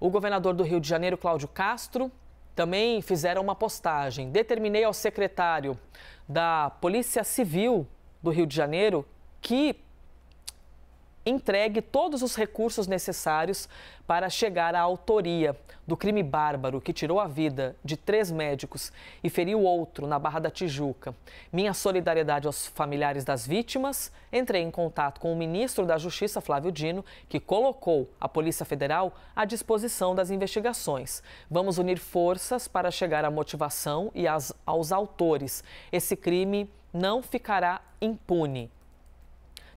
O governador do Rio de Janeiro, Cláudio Castro, também fizeram uma postagem. Determinei ao secretário da Polícia Civil do Rio de Janeiro que entregue todos os recursos necessários para chegar à autoria do crime bárbaro que tirou a vida de três médicos e feriu outro na Barra da Tijuca. Minha solidariedade aos familiares das vítimas. Entrei em contato com o ministro da Justiça, Flávio Dino, que colocou a Polícia Federal à disposição das investigações. Vamos unir forças para chegar à motivação e aos autores. Esse crime não ficará impune.